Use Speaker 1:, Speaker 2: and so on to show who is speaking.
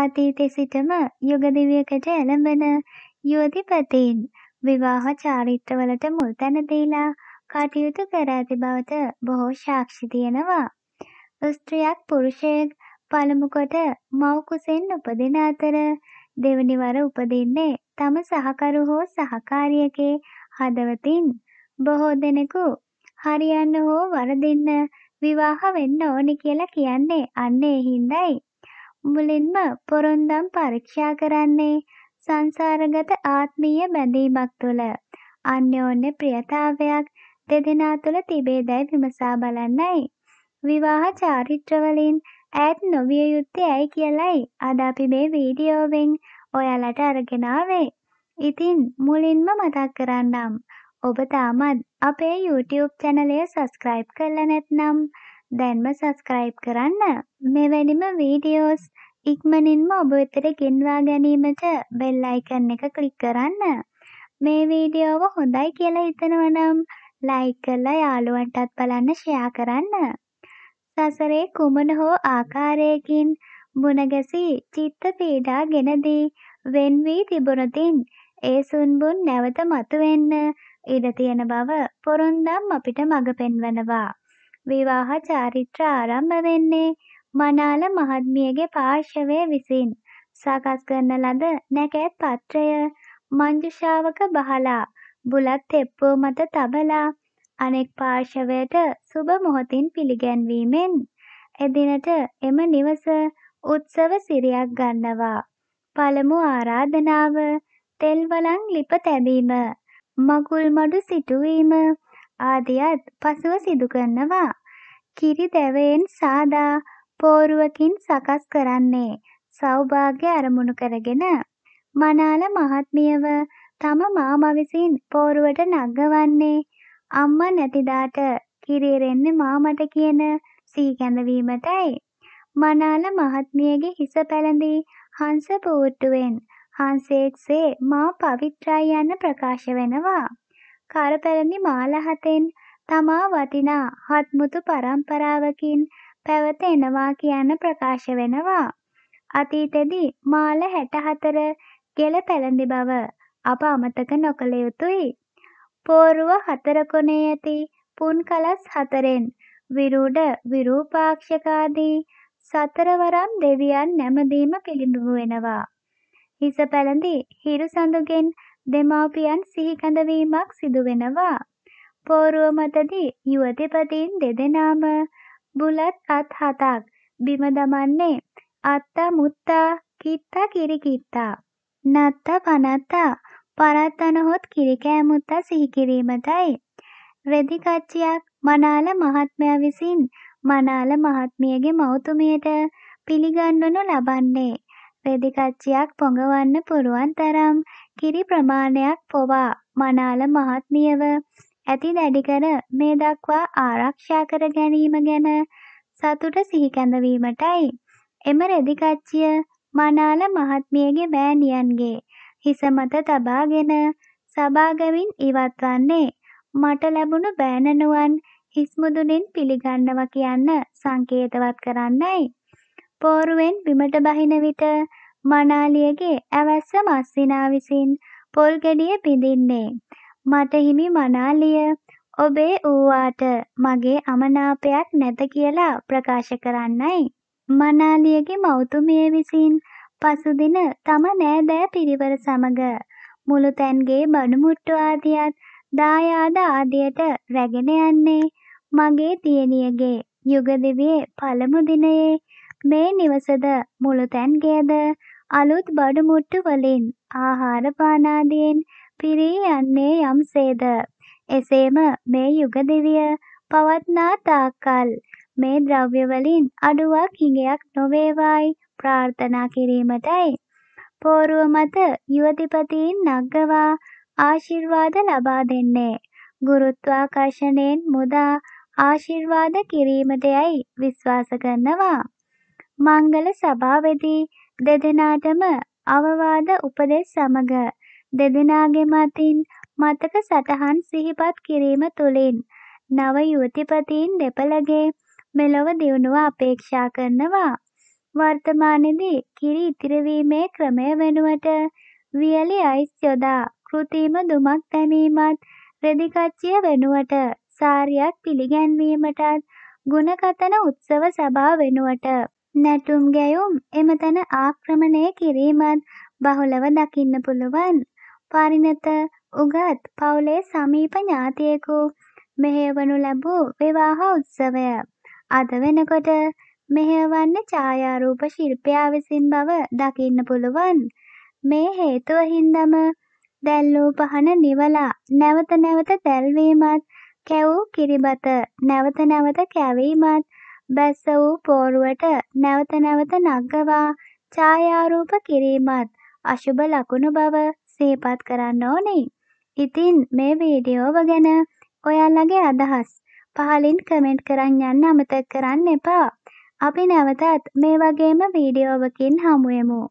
Speaker 1: අතීතෙ සිටම යුග දිවියකට එළඹෙන යුවතිපතීන් විවාහ චාරිත්‍රවලට මුල් තැන දීලා කටයුතු කර ඇති බවට බොහෝ සාක්ෂි තියෙනවා. ස්ත්‍රියක් පුරුෂයෙක් පළමු කොට මව් කුසෙන් උපදින අතර දෙවනි වර උපදින්නේ තම සහකරු හෝ සහකාරියකේ හදවතින් බොහෝ දෙනෙකු හරියන්න හෝ වරදින්න විවාහ වෙන්න ඕනි කියලා කියන්නේ අන්න ඒ හින්දායි. මුලින්ම පොරොන්දම් පරීක්ෂා කරන්නේ සංසාරගත ආත්මීය බැඳීමක් තුළ අන්‍යෝන්‍ය ප්‍රියතාවයක් දෙදෙනා තුළ තිබේදැයි විමසා බලන්නයි. විවාහ චාරිත්‍රවලින් ඈත් නොවිය යුත්තේ ඇයි කියලයි අද අපි මේ වීඩියෝවෙන් ඔයාලට අරගෙන ආවේ. ඉතින් මුලින්ම මතක් කරන්නම් ඔබ තාමත් අපේ YouTube channel එක subscribe කරලා නැත්නම් දැන්ම subscribe කරන්න. මෙවැනිම videos ඉක්මනින්ම ඔබ වෙතට ගෙන්වා ගැනීමට බෙල් අයිකන් එක ක්ලික් කරන්න. මේ වීඩියෝව හොඳයි කියලා හිතනවා නම් ලයික් කරලා යාළුවන්ටත් බලන්න ෂෙයා කරන්න. සසරේ කුමන හෝ ආකාරයකින් මුණගැසී චිත්ත පීඩා ගෙනදී වෙන් වී තිබුණතින් ඒ සුන්බුන් නැවත මතුවෙන්න ඉඩ තියෙන බව පොරොන්දම් අපිට මඟ පෙන්වනවා. විවාහ චාරිත්‍ර ආරම්භ වෙන්නේ මනාල මහත්මියගේ පාර්ශවය විසින් සකස් කරන ලද නැකැත් පත්‍රය මංජුෂාවක බහලා බුලත් තෙප්පෝ මත තබලා අනෙක් පාර්ශවයට සුබ මොහොතින් පිළිගැන්වීමෙන් එදිනට එම නිවස උත්සව සිරියක් ගන්නවා. පළමු ආරාධනාව තෙල්වලන් ලිප තැබීම මගුල් මඩු සිටුවීම ආදියත් පසුව සිදු කරනවා. කිරි දැවයෙන් සාදා පෝරුවකින් සකස් කරන්නේ සෞභාග්‍ය අරමුණු කරගෙන මනාල මහත්මියව තම මාමා විසින් පෝරුවට නගවන්නේ අම්මා නැතිදාට කිරිරෙන්නේ මාමට කියන සීගැඳවීමටයි මනාල මහත්මියගේ හිස පැළඳී හංස පූට්ටුවෙන් හංසේක්සේ මා පවිත්‍රායි යන්න ප්‍රකාශ වෙනවා කරපැළඳි මාල හතෙන් තමා වටිනා හත්මුතු පරම්පරාවකින් පැවත එනවා කියන්න ප්‍රකාශ වෙනවා. අතීතෙදී මාල 64 ගෙල පැළඳි බව අප අමතක නොකළ යුතුයි. පෝරුව හතර කොනේ ඇති පුන් කලස් හතරෙන් විරුඩ විරූපාක්ෂකාදී සතරවරම් දෙවියන් නැමදීම පිළිඹු වෙනවා. හිස පැළඳි හිරු සඳුගෙන් දෙමාපියන් සිහිකඳවීමක් සිදු වෙනවා. පෝරුව මතදී යුවතිපතින් දෙදෙනාම බුලත් අත් හතක් බිම දමන්නේ අත්තා මුත්තා කිත්තා කිරි කිත්තා නත්තා පනත්තා පරත්තන හොත් කිරි කෑමුත්තා සිහි කිරීමටයි රෙදි කච්චියක් මනාල මහත්මයා විසින් මනාල මහත්මියගේ මෞතුමියට පිළිගන්වනු ලබන්නේ රෙදි කච්චියක් පොඟවන්න පුරුවන් තරම් කිරි ප්‍රමාණයක් පොවා මනාල මහත්මියව ඇති දැඩිකර මේ දක්වා ආරක්ෂා කර ගැනීම ගැන සතුට සිහි කැඳවීමටයි. එම රෙදිකච්චිය මනාල මහත්මියගේ වෑනියන්ගේ හිස මත තබාගෙන සභාගමින් ඉවත් වන්නේ මට ලැබුණු බෑනනුවන් හිස් මුදුනින් පිළිගන්නවා කියන්න සංකේතවත් කරන්නයි. පෝරුවෙන් බිමට බහින විට මනාලියගේ ඇවැස්ස මස්සිනා විසින් පොල් ගෙඩිය පිදින්නේ. මට හිමි මනාලිය ඔබේ ඌවාට මගේ අමනාපයක් නැත කියලා ප්‍රකාශ කරන්නයි. මනාලියගේ මෞතුමිය විසින් පසුදින තම නෑදෑ පිරිවර සමග මුළුතැන්ගේ බඩුමුට්ටු ආදියත් දායාද ආදියට රැගෙන යන්නේ මගේ තියණියගේ යුගදිවියේ පළමු දිනයේ මේ නිවසද මුළුතැන්ගේද අලුත් බඩුමුට්ටු වලින් ආහාර පානාදීන් පිරී යන්නේ යම්සේද එසේම මේ යුග දිවිය පවත්නා තාක්කල් මේ ද්‍රව්‍යවලින් අඩුවක් හිඟයක් නොවේවායි ප්‍රාර්ථනා කිරීමටයි පෝරුව මත යුවතිපතීන් නග්ගවා ආශිර්වාද ලබා දෙන්නේ ගුරුත්වාකර්ෂණයෙන් මුදා ආශිර්වාද කිරීමට යයි විශ්වාස කරනවා මංගල සභාවේදී දෙදෙනාටම අවවාද උපදෙස් සමග දෙදෙනාගේම අතින් මතක සටහන් සිහිපත් කිරීම තුළින් නව යුවතිපතීන් දෙපළගේ මෙලොව දියුණුව අපේක්ෂා කරනවා. වර්තමානයේදී කිරි ඉතිරවීමේ ක්‍රමය වෙනුවට වියලි අයිස් යොදා කෘතිම දුමක් දැමීමත් රෙදිකච්චිය වෙනුවට සාරියක් පිළිගැන්වීමටත් ගුණකතන උත්සව සභා වෙනුවට නැටුම් ගැයුම් එමතන ආක්‍රමණය කිරීමත් බහුලව දකින්න පුළුවන්. පරිණත උගත් පවුලේ සමීප ඥාතියෙකු මෙහෙවනු ලැබූ විවාහ උත්සවය. අද වෙනකොට මෙහෙවන්නේ ඡායාරූප ශිල්පියා විසින් බව දකින්න පුළුවන්. මේ හේතුව හින්දම දැල්ලූ පහන නිවලා නැවත නැවත දැල්වීමත් කැවූ කිරිබත නැවත නැවත කැවීමත් බැස්ස වූ පෝරුවට නැවත නැවත නග්ගවා ඡායාරූප කිරීමත් අශුභ ලකුණු බව සිහිපත් කරන්න ඕනේ. ඉතින් මේ වීඩියෝව ගැන ඔයාලගේ අදහස් පහලින් කමෙන්ට් කරන් යන්න අමතක කරන්න එපා. අපි නැවතත් මේ වගේම වීඩියෝවකින් හමුවෙමු.